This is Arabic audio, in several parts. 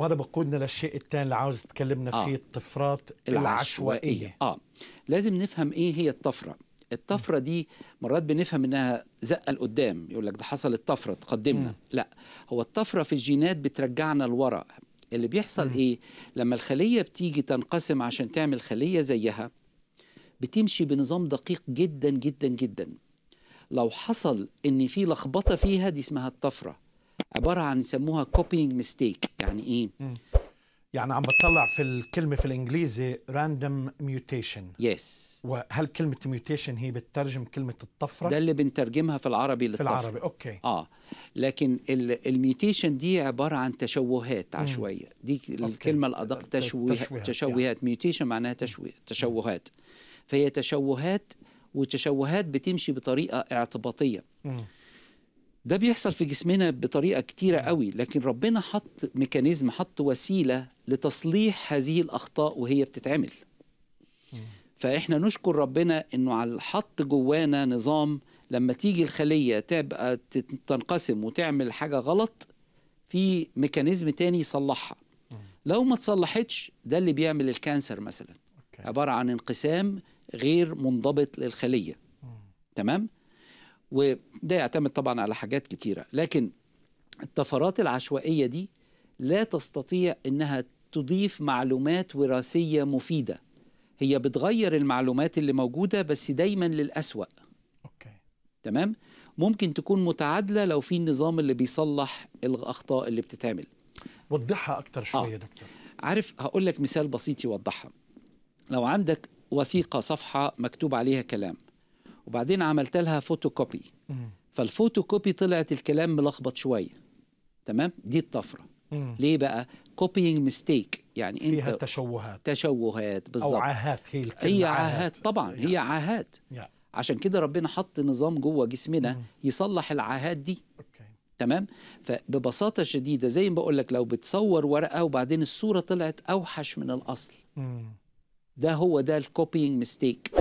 وهذا بقودنا للشيء الثاني اللي عاوز تكلمنا آه. فيه الطفرات العشوائية. العشوائية آه لازم نفهم إيه هي الطفرة الطفرة دي مرات بنفهم إنها زقة لقدام يقول لك ده حصلت طفرة تقدمنا م. لا هو الطفرة في الجينات بترجعنا لورا اللي بيحصل م. إيه لما الخلية بتيجي تنقسم عشان تعمل خلية زيها بتمشي بنظام دقيق جدا جدا جدا لو حصل ان في لخبطه فيها دي اسمها الطفره عباره عن يسموها كوبينج ميستيك يعني ايه يعني عم بطلع في الكلمه في الانجليزي راندوم ميوتيشن يس وهل كلمه ميوتيشن هي بتترجم كلمه الطفره ده اللي بنترجمها في العربي للطفره في العربي اوكي اه لكن الميوتيشن دي عباره عن تشوهات عشوائيه دي أوكي. الكلمه الادق تشويه تشوهات تشويهات. ميوتيشن يعني. معناها تشويه تشوهات فهي تشوهات وتشوهات بتمشي بطريقه اعتباطيه مم. ده بيحصل في جسمنا بطريقه كتيره قوي لكن ربنا حط ميكانيزم حط وسيله لتصليح هذه الاخطاء وهي بتتعمل فاحنا نشكر ربنا انه على حط جوانا نظام لما تيجي الخليه تبقى تنقسم وتعمل حاجه غلط في ميكانيزم تاني يصلحها لو ما اتصلحتش ده اللي بيعمل الكانسر مثلا عباره عن انقسام غير منضبط للخليه تمام وده يعتمد طبعا على حاجات كتيرة لكن الطفرات العشوائية دي لا تستطيع أنها تضيف معلومات وراثية مفيدة هي بتغير المعلومات اللي موجودة بس دايما للأسوأ أوكي. تمام؟ ممكن تكون متعادلة لو في النظام اللي بيصلح الأخطاء اللي بتتعمل وضحها أكتر شوية آه. دكتور عارف هقول لك مثال بسيط يوضحها لو عندك وثيقة صفحة مكتوب عليها كلام وبعدين عملت لها فوتوكوبي فالفوتوكوبي طلعت الكلام ملخبط شويه تمام دي الطفره مم. ليه بقى كوبينج ميستيك يعني فيها انت تشوهات تشوهات بالظبط او عاهات هي الكلمه هي عاهات طبعا يعني. هي عاهات يعني. عشان كده ربنا حط نظام جوه جسمنا مم. يصلح العاهات دي أوكي. تمام فببساطه شديده زي ما بقول لك لو بتصور ورقه وبعدين الصوره طلعت اوحش من الاصل مم. ده هو ده الكوبينج ميستيك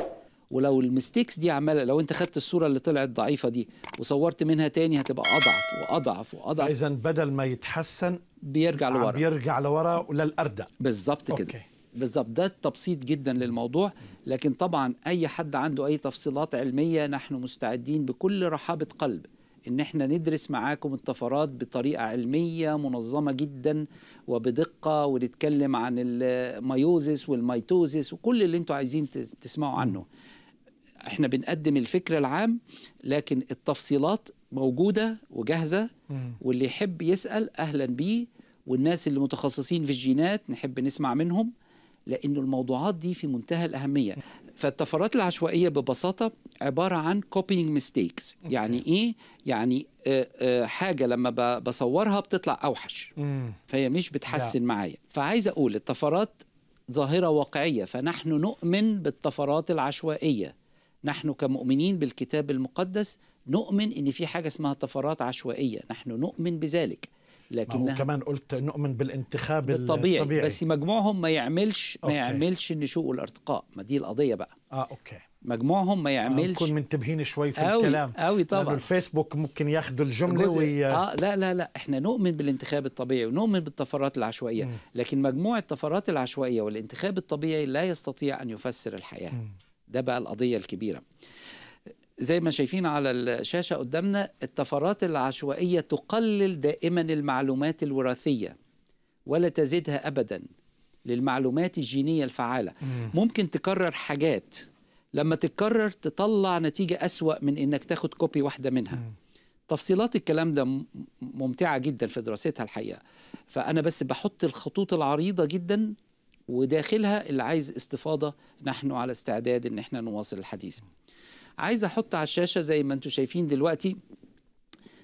ولو المستيكس دي عماله لو انت خدت الصوره اللي طلعت ضعيفه دي وصورت منها تاني هتبقى اضعف واضعف واضعف اذا بدل ما يتحسن بيرجع لورا بيرجع لورا للأردع بالظبط كده بالظبط ده تبسيط جدا للموضوع لكن طبعا اي حد عنده اي تفصيلات علميه نحن مستعدين بكل رحابه قلب ان احنا ندرس معاكم الطفرات بطريقه علميه منظمه جدا وبدقه ونتكلم عن الميوزس والميتوزس وكل اللي انتوا عايزين تسمعوا عنه احنا بنقدم الفكر العام لكن التفصيلات موجوده وجاهزه واللي يحب يسال اهلا بيه والناس اللي متخصصين في الجينات نحب نسمع منهم لان الموضوعات دي في منتهى الاهميه فالطفرات العشوائيه ببساطه عباره عن copying mistakes يعني ايه يعني آآ آه، آآ آه، حاجه لما بصورها بتطلع اوحش فهي مش بتحسن معايا فعايز اقول الطفرات ظاهره واقعيه فنحن نؤمن بالطفرات العشوائيه نحن كمؤمنين بالكتاب المقدس نؤمن ان في حاجه اسمها طفرات عشوائيه نحن نؤمن بذلك لكن كمان قلت نؤمن بالانتخاب الطبيعي, الطبيعي بس مجموعهم ما يعملش أوكي. ما يعملش النشوء والارتقاء ما دي القضيه بقى اه اوكي مجموعهم ما آه، يعملش نكون منتبهين شوي في أوي الكلام قوي طبعا الفيسبوك ممكن ياخدوا الجمله وي... اه لا لا لا احنا نؤمن بالانتخاب الطبيعي ونؤمن بالطفرات العشوائيه م. لكن مجموع الطفرات العشوائيه والانتخاب الطبيعي لا يستطيع ان يفسر الحياه م. ده بقى القضية الكبيرة زي ما شايفين على الشاشة قدامنا الطفرات العشوائية تقلل دائما المعلومات الوراثية ولا تزيدها أبدا للمعلومات الجينية الفعالة ممكن تكرر حاجات لما تتكرر تطلع نتيجة أسوأ من إنك تاخد كوبي واحدة منها تفصيلات الكلام ده ممتعة جدا في دراستها الحقيقة فأنا بس بحط الخطوط العريضة جدا وداخلها اللي عايز استفاضة نحن على استعداد ان احنا نواصل الحديث عايز احط على الشاشة زي ما انتم شايفين دلوقتي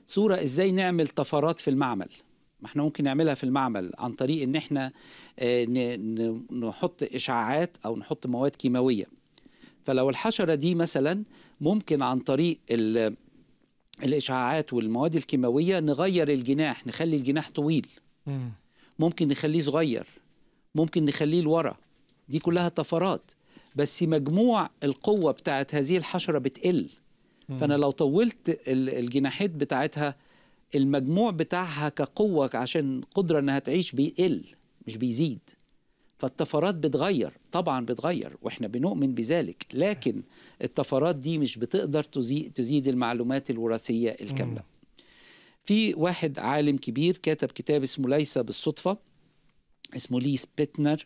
صورة ازاي نعمل طفرات في المعمل ما احنا ممكن نعملها في المعمل عن طريق ان احنا آه، نحط اشعاعات او نحط مواد كيماوية فلو الحشرة دي مثلا ممكن عن طريق الاشعاعات والمواد الكيماوية نغير الجناح نخلي الجناح طويل ممكن نخليه صغير ممكن نخليه لورا دي كلها طفرات بس مجموع القوة بتاعت هذه الحشرة بتقل فأنا لو طولت الجناحات بتاعتها المجموع بتاعها كقوة عشان قدرة إنها تعيش بيقل مش بيزيد فالطفرات بتغير طبعا بتغير واحنا بنؤمن بذلك لكن الطفرات دي مش بتقدر تزيد, تزيد المعلومات الوراثية الكاملة في واحد عالم كبير كتب كتاب اسمه ليس بالصدفة اسمه ليس بيتنر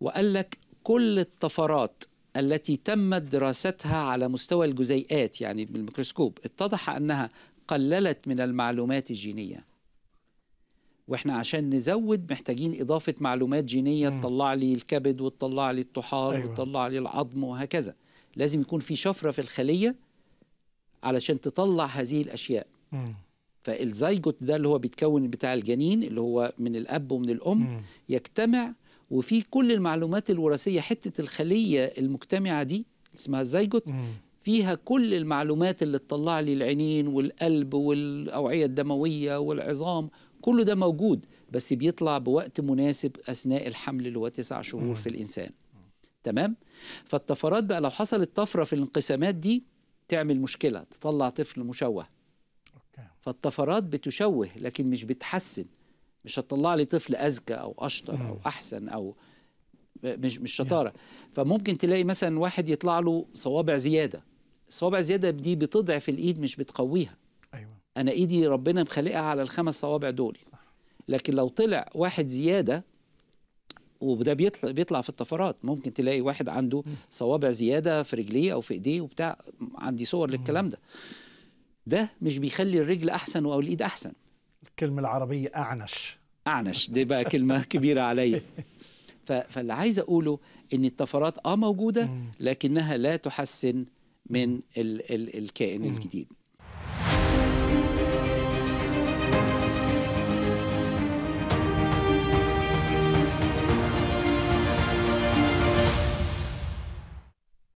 وقال لك كل الطفرات التي تمت دراستها على مستوى الجزيئات يعني بالميكروسكوب اتضح انها قللت من المعلومات الجينيه واحنا عشان نزود محتاجين اضافه معلومات جينيه تطلع لي الكبد وتطلع لي الطحال أيوة. وتطلع لي العظم وهكذا لازم يكون في شفره في الخليه علشان تطلع هذه الاشياء مم. فالزيجوت ده اللي هو بيتكون بتاع الجنين اللي هو من الاب ومن الام مم. يجتمع وفي كل المعلومات الوراثيه حته الخليه المجتمعه دي اسمها الزيجوت فيها كل المعلومات اللي تطلع لي العينين والقلب والاوعيه الدمويه والعظام كله ده موجود بس بيطلع بوقت مناسب اثناء الحمل اللي هو تسع شهور مم. في الانسان تمام فالطفرات بقى لو حصلت طفره في الانقسامات دي تعمل مشكله تطلع طفل مشوه فالطفرات بتشوه لكن مش بتحسن مش هتطلع لي طفل اذكى او اشطر او احسن او مش مش شطاره فممكن تلاقي مثلا واحد يطلع له صوابع زياده الصوابع زياده دي بتضعف الايد مش بتقويها ايوه انا ايدي ربنا مخلقها على الخمس صوابع دول صح. لكن لو طلع واحد زياده وده بيطلع بيطلع في الطفرات ممكن تلاقي واحد عنده صوابع زياده في رجليه او في ايديه وبتاع عندي صور للكلام ده ده مش بيخلي الرجل احسن او الايد احسن الكلمه العربيه اعنش اعنش دي بقى كلمه كبيره عليا فاللي عايز اقوله ان الطفرات اه موجوده لكنها لا تحسن من الكائن الجديد